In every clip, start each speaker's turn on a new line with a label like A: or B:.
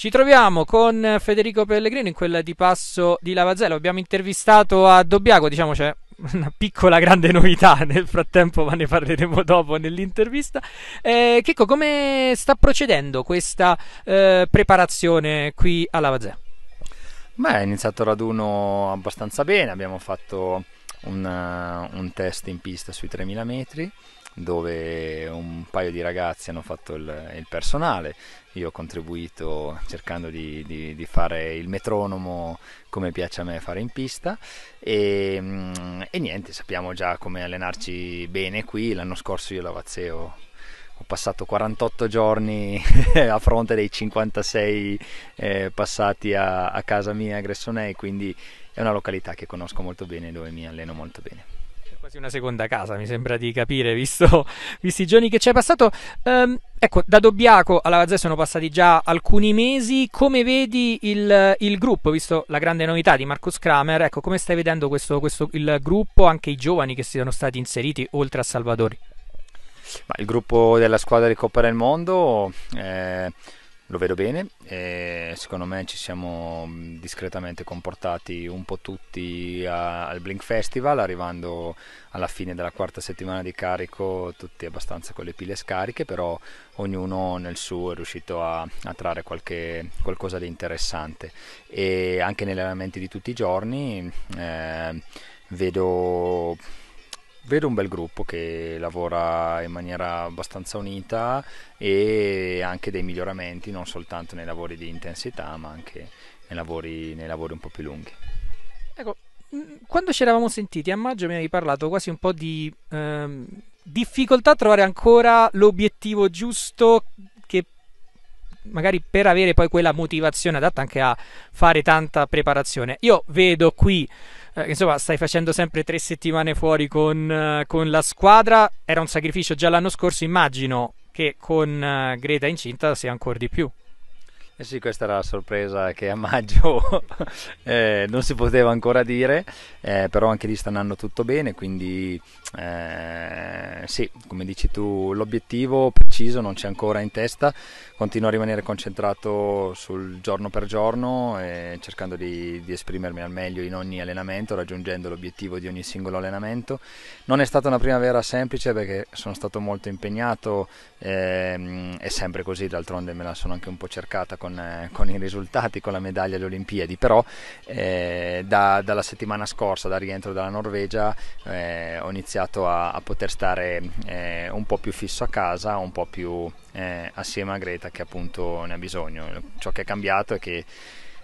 A: Ci troviamo con Federico Pellegrino in quella di Passo di Lavazello. Abbiamo intervistato a Dobbiago, diciamo c'è una piccola grande novità nel frattempo, ma ne parleremo dopo nell'intervista. Eh, Checco, come sta procedendo questa eh, preparazione qui a Lavazello?
B: Beh, è iniziato il raduno abbastanza bene, abbiamo fatto una, eh, un test in pista sui 3000 metri dove un paio di ragazzi hanno fatto il, il personale, io ho contribuito cercando di, di, di, fare il metronomo come piace a me fare in pista e, mm, e niente, sappiamo già come allenarci bene qui, l'anno scorso io la Vazzeo ho passato 48 giorni a fronte dei 56 eh, passati a, a, casa mia a Gressonei, quindi è una località che conosco molto bene, dove mi alleno
A: molto bene quasi una seconda casa, mi sembra di capire, visto, visti i giorni che ci hai passato. Um, ecco, da Dobbiaco alla Vazzè sono passati già alcuni mesi. Come vedi il, il, gruppo, visto la grande novità di Marcus Kramer? Ecco, come stai vedendo questo, questo, il gruppo, anche i giovani che si sono stati inseriti oltre a Salvadori?
B: Ma il gruppo della squadra di Coppa del Mondo eh, lo vedo bene, eh, secondo me ci siamo mm, discretamente comportati un po' tutti a, al Blink Festival, arrivando alla fine della quarta settimana di carico tutti abbastanza con le pile scariche, però ognuno nel suo è riuscito a, a trarre qualche, qualcosa di interessante e anche negli allenamenti di tutti i giorni eh, vedo vedo un bel gruppo che lavora in maniera abbastanza unita e anche dei miglioramenti non soltanto nei lavori di intensità ma anche nei lavori, nei lavori un po' più lunghi.
A: Ecco, mm, quando ci eravamo sentiti a maggio mi avevi parlato quasi un po' di ehm, difficoltà a trovare ancora l'obiettivo giusto che magari per avere poi quella motivazione adatta anche a fare tanta preparazione. Io vedo qui eh, insomma stai facendo sempre tre settimane fuori con, eh, con, la squadra, era un sacrificio già l'anno scorso, immagino che con eh, Greta incinta sia ancora di più.
B: Eh sì, questa era la sorpresa che a maggio eh, non si poteva ancora dire, eh, però anche lì sta andando tutto bene, quindi eh, sì, come dici tu, l'obiettivo preciso, non c'è ancora in testa, continuo a rimanere concentrato sul giorno per giorno cercando di, di esprimermi al meglio in ogni allenamento, raggiungendo l'obiettivo di ogni singolo allenamento. Non è stata una primavera semplice perché sono stato molto impegnato, ehm, è sempre così, d'altronde me la sono anche un po' cercata con, eh, con i risultati, con la medaglia alle Olimpiadi, però eh, da, dalla settimana scorsa, dal rientro dalla Norvegia, eh, ho iniziato a, a poter stare eh, un po' più fisso a casa, un po' più eh, assieme a Greta che appunto ne ha bisogno. Ciò che è cambiato è che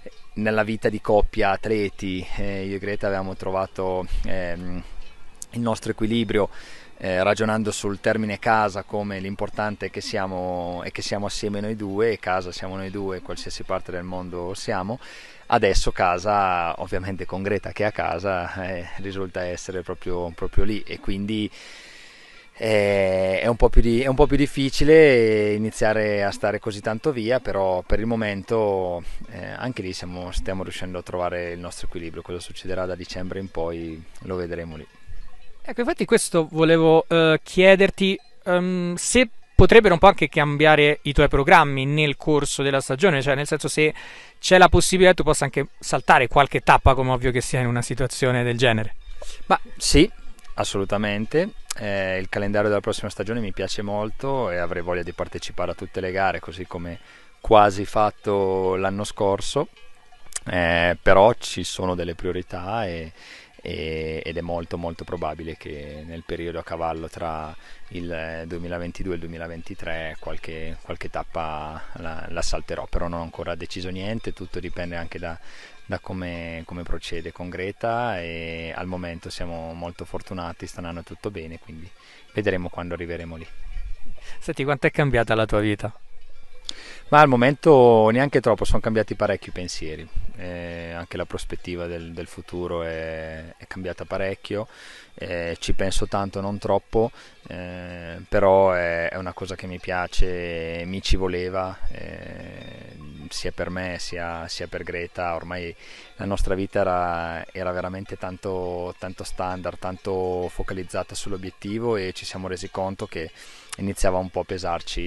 B: eh, nella vita di coppia atleti eh, io e Greta avevamo trovato ehm, il nostro equilibrio eh, ragionando sul termine casa come l'importante è che, siamo, è che siamo assieme noi due e casa siamo noi due qualsiasi parte del mondo siamo adesso casa ovviamente con Greta che è a casa eh, risulta essere proprio, proprio lì e quindi eh, è un, di, è un, po più difficile iniziare a stare così tanto via, però per il momento eh, anche lì siamo, stiamo riuscendo a trovare il nostro equilibrio. Cosa succederà da dicembre in poi lo vedremo lì.
A: Ecco, infatti questo volevo eh, chiederti um, se potrebbero un po' anche cambiare i tuoi programmi nel corso della stagione, cioè nel senso se c'è la possibilità che tu possa anche saltare qualche tappa, come ovvio che sia in una situazione del genere. Ma sì,
B: assolutamente. Eh, il calendario della prossima stagione mi piace molto e avrei voglia di partecipare a tutte le gare, così come quasi fatto l'anno scorso. Eh, però ci sono delle priorità e, e, ed è molto molto probabile che nel periodo a cavallo tra il 2022 e il 2023 qualche, qualche tappa la, la salterò, però non ho ancora deciso niente, tutto dipende anche da, da come, come, procede con Greta e al momento siamo molto fortunati, sta andando tutto bene, quindi vedremo quando arriveremo lì. Senti, quanto
A: è cambiata la tua vita?
B: Ma al momento neanche troppo, sono cambiati parecchi pensieri, eh, anche la prospettiva del, del futuro è, è, cambiata parecchio, eh, ci penso tanto, non troppo, eh, però è, è, una cosa che mi piace, mi ci voleva eh, sia per me sia, sia, per Greta ormai la nostra vita era, era veramente tanto, tanto standard, tanto focalizzata sull'obiettivo e ci siamo resi conto che iniziava un po' a pesarci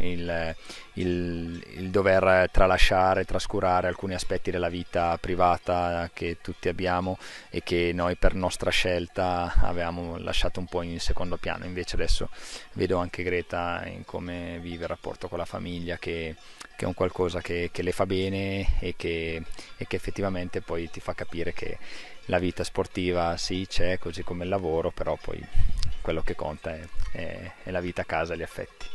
B: il, il, il, dover tralasciare, trascurare alcuni aspetti della vita privata che tutti abbiamo e che noi per nostra scelta avevamo lasciato un po' in secondo piano. Invece adesso vedo anche Greta in come vive il rapporto con la famiglia, che, che è un qualcosa che, che le fa bene e che, e che effettivamente poi ti fa capire che la vita sportiva sì c'è così come il lavoro, però poi quello che conta è, è, è la vita a casa, gli affetti.